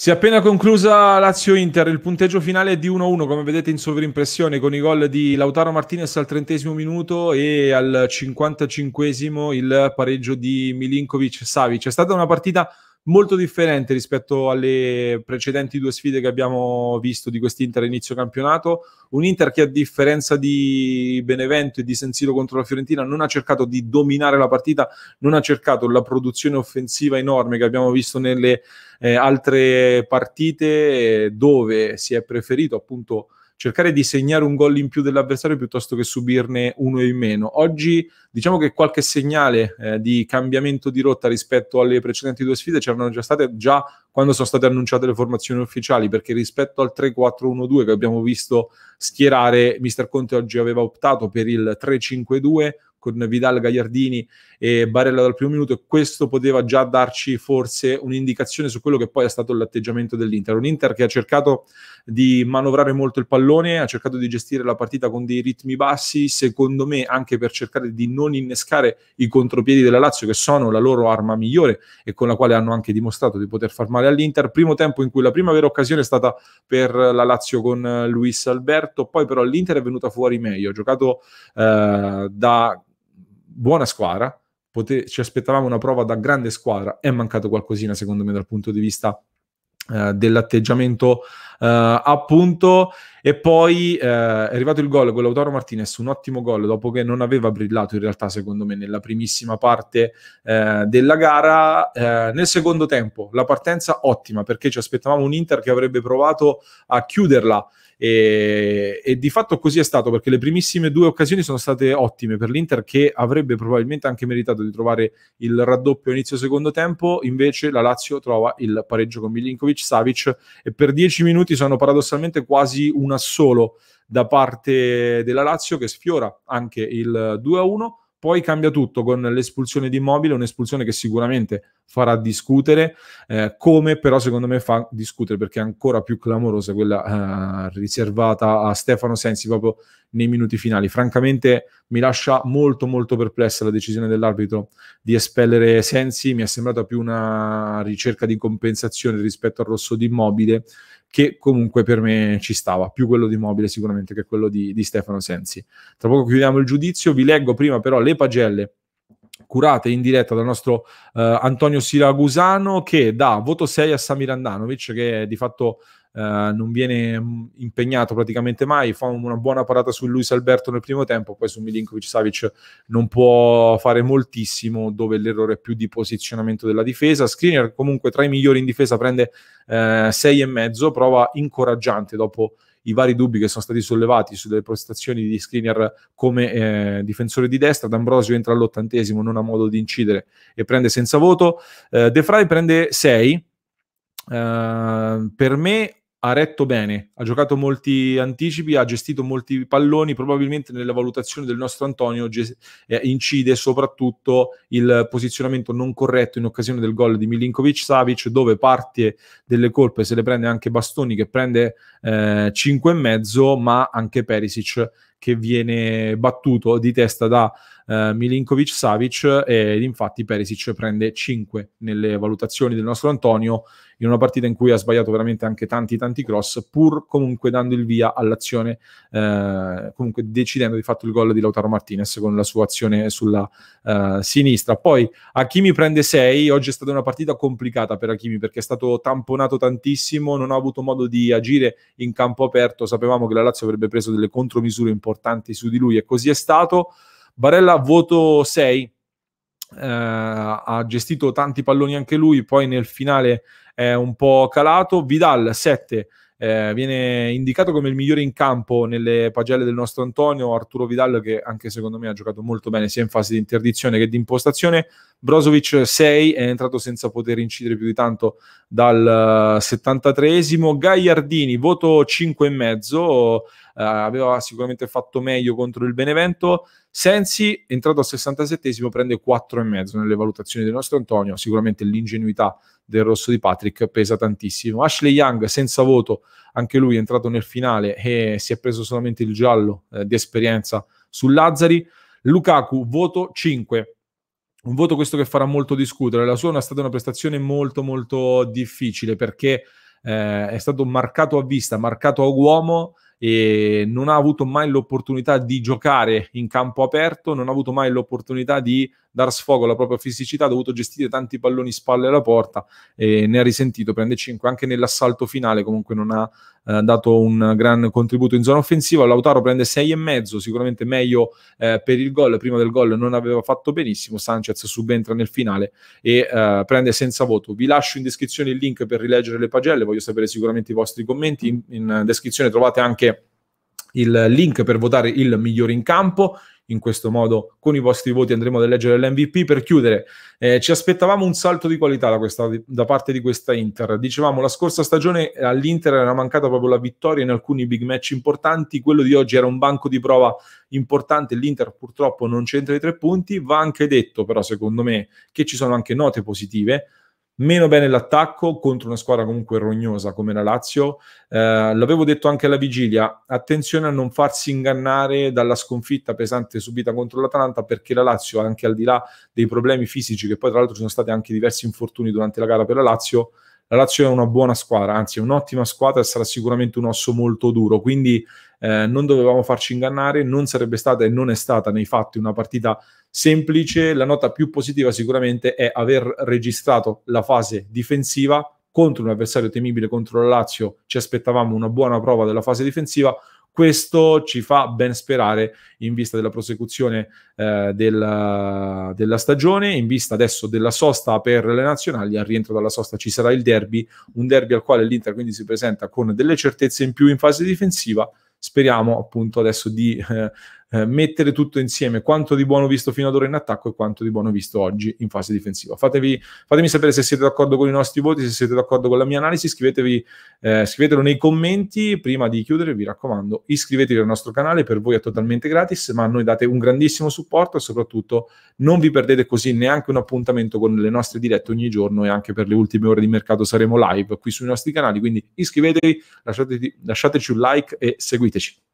Si è appena conclusa Lazio-Inter, il punteggio finale è di 1-1 come vedete in sovrimpressione con i gol di Lautaro Martinez al trentesimo minuto e al 55 il pareggio di Milinkovic-Savic. È stata una partita molto differente rispetto alle precedenti due sfide che abbiamo visto di quest'Inter inizio campionato. Un Inter che a differenza di Benevento e di San Siro contro la Fiorentina non ha cercato di dominare la partita, non ha cercato la produzione offensiva enorme che abbiamo visto nelle eh, altre partite eh, dove si è preferito appunto cercare di segnare un gol in più dell'avversario piuttosto che subirne uno in meno. Oggi diciamo che qualche segnale eh, di cambiamento di rotta rispetto alle precedenti due sfide c'erano già state già quando sono state annunciate le formazioni ufficiali, perché rispetto al 3-4-1-2 che abbiamo visto schierare, Mister Conte oggi aveva optato per il 3-5-2 con Vidal, Gagliardini e Barella dal primo minuto e questo poteva già darci forse un'indicazione su quello che poi è stato l'atteggiamento dell'Inter. Un Inter che ha cercato di manovrare molto il pallone, ha cercato di gestire la partita con dei ritmi bassi, secondo me anche per cercare di non innescare i contropiedi della Lazio che sono la loro arma migliore e con la quale hanno anche dimostrato di poter far male all'Inter. Primo tempo in cui la prima vera occasione è stata per la Lazio con eh, Luis Alberto, poi però l'Inter è venuta fuori meglio, ha giocato eh, da buona squadra, pote- ci aspettavamo una prova da grande squadra, è mancato qualcosina secondo me dal punto di vista eh, dell'atteggiamento eh, appunto. E poi eh, è arrivato il gol con Lautaro Martinez, un ottimo gol dopo che non aveva brillato in realtà secondo me nella primissima parte eh, della gara. nel secondo tempo la partenza ottima perché ci aspettavamo un Inter che avrebbe provato a chiuderla. E, e, di fatto così è stato perché le primissime due occasioni sono state ottime per l'Inter che avrebbe probabilmente anche meritato di trovare il raddoppio inizio secondo tempo invece la Lazio trova il pareggio con Milinkovic Savic e per dieci minuti punti sono paradossalmente quasi un assolo da parte della Lazio che sfiora anche il 2-1, poi cambia tutto con l'espulsione di Immobile, un'espulsione che sicuramente farà discutere, eh, come però secondo me fa discutere perché è ancora più clamorosa quella eh, riservata a Stefano Sensi proprio nei minuti finali. Francamente mi lascia molto molto perplessa la decisione dell'arbitro di espellere Sensi, mi è sembrata più una ricerca di compensazione rispetto al rosso di immobile che comunque per me ci stava, più quello di Immobile sicuramente che quello di, di Stefano Sensi. Tra poco chiudiamo il giudizio, vi leggo prima però le pagelle curate in diretta dal nostro eh, Antonio Siragusano che dà voto 6 a Samir Andanovic che di fatto eh, non viene mm, impegnato praticamente mai, fa una buona parata su Luis Alberto nel primo tempo, poi su Milinkovic Savic non può fare moltissimo dove l'errore è più di posizionamento della difesa. Screener comunque tra i migliori in difesa prende 6,5, eh, prova incoraggiante dopo i vari dubbi che sono stati sollevati sulle prestazioni di Skriniar come eh, difensore di destra, D'Ambrosio entra all'ottantesimo, non ha modo di incidere e prende senza voto, eh, De Frey prende 6, Uh, eh, per me ha retto bene, ha giocato molti anticipi, ha gestito molti palloni, probabilmente nella valutazione del nostro Antonio ges- eh, incide soprattutto il posizionamento non corretto in occasione del gol di Milinkovic Savic, dove parte delle colpe se le prende anche Bastoni che prende eh, 5 ma anche Perisic che viene battuto di testa da eh, Milinkovic Savic ed infatti Perisic prende 5 nelle valutazioni del nostro Antonio in una partita in cui ha sbagliato veramente anche tanti tanti cross pur comunque dando il via all'azione eh, comunque decidendo di fatto il gol di Lautaro Martinez con la sua azione sulla eh, sinistra poi Hakimi prende 6 oggi è stata una partita complicata per Hakimi perché è stato tamponato tantissimo non ha avuto modo di agire in campo aperto sapevamo che la Lazio avrebbe preso delle contromisure importanti su di lui e così è stato Barella voto 6, eh, ha gestito tanti palloni anche lui, poi nel finale è un po' calato. Vidal 7, eh, viene indicato come il migliore in campo nelle pagelle del nostro Antonio, Arturo Vidal che anche secondo me ha giocato molto bene sia in fase di interdizione che di impostazione. Brozovic 6 è entrato senza poter incidere più di tanto dal 73esimo. Eh, Gagliardini, voto 5,5 eh, aveva sicuramente fatto meglio contro il Benevento. Sensi, entrato al 67esimo, prende 4,5 nelle valutazioni del nostro Antonio. Sicuramente l'ingenuità del rosso di Patrick pesa tantissimo. Ashley Young, senza voto, anche lui è entrato nel finale e si è preso solamente il giallo eh, di esperienza su Lazzari. Lukaku, voto 5 un voto questo che farà molto discutere. La sua è stata una prestazione molto molto difficile perché eh, è stato marcato a vista, marcato a uomo e non ha avuto mai l'opportunità di giocare in campo aperto, non ha avuto mai l'opportunità di dar sfogo alla propria fisicità, ha dovuto gestire tanti palloni spalle alla porta e ne ha risentito, prende 5 anche nell'assalto finale, comunque non ha eh, dato un gran contributo in zona offensiva, Lautaro prende 6,5, sicuramente meglio eh, per il gol, prima del gol non aveva fatto benissimo, Sanchez subentra nel finale e eh, prende senza voto. Vi lascio in descrizione il link per rileggere le pagelle, voglio sapere sicuramente i vostri commenti, in, in descrizione trovate anche il link per votare il migliore in campo. In questo modo, con i vostri voti andremo ad eleggere l'MVP. Per chiudere, eh, ci aspettavamo un salto di qualità da, questa, da, parte di questa Inter. Dicevamo, la scorsa stagione all'Inter era mancata proprio la vittoria in alcuni big match importanti. Quello di oggi era un banco di prova importante. L'Inter purtroppo non c'entra i tre punti. Va anche detto, però, secondo me, che ci sono anche note positive meno bene l'attacco contro una squadra comunque rognosa come la Lazio. Eh, l'avevo detto anche alla vigilia, attenzione a non farsi ingannare dalla sconfitta pesante subita contro l'Atalanta perché la Lazio, anche al di là dei problemi fisici, che poi tra l'altro ci sono stati anche diversi infortuni durante la gara per la Lazio, la Lazio è una buona squadra, anzi è un'ottima squadra e sarà sicuramente un osso molto duro. Quindi eh, non dovevamo farci ingannare, non sarebbe stata e non è stata nei fatti una partita semplice. La nota più positiva sicuramente è aver registrato la fase difensiva contro un avversario temibile contro la Lazio, ci aspettavamo una buona prova della fase difensiva. Questo ci fa ben sperare in vista della prosecuzione eh, della, della, stagione, in vista adesso della sosta per le nazionali. Al rientro dalla sosta ci sarà il derby, un derby al quale l'Inter quindi si presenta con delle certezze in più in fase difensiva Speriamo appunto adesso di eh, eh, mettere tutto insieme, quanto di buono visto fino ad ora in attacco e quanto di buono visto oggi in fase difensiva. Fatevi, fatemi sapere se siete d'accordo con i nostri voti, se siete d'accordo con la mia analisi, scrivetevi, eh, scrivetelo nei commenti. Prima di chiudere, vi raccomando, iscrivetevi al nostro canale, per voi è totalmente gratis, ma a noi date un grandissimo supporto e soprattutto non vi perdete così neanche un appuntamento con le nostre dirette ogni giorno e anche per le ultime ore di mercato saremo live qui sui nostri canali, quindi iscrivetevi, lasciateci un like e seguiteci.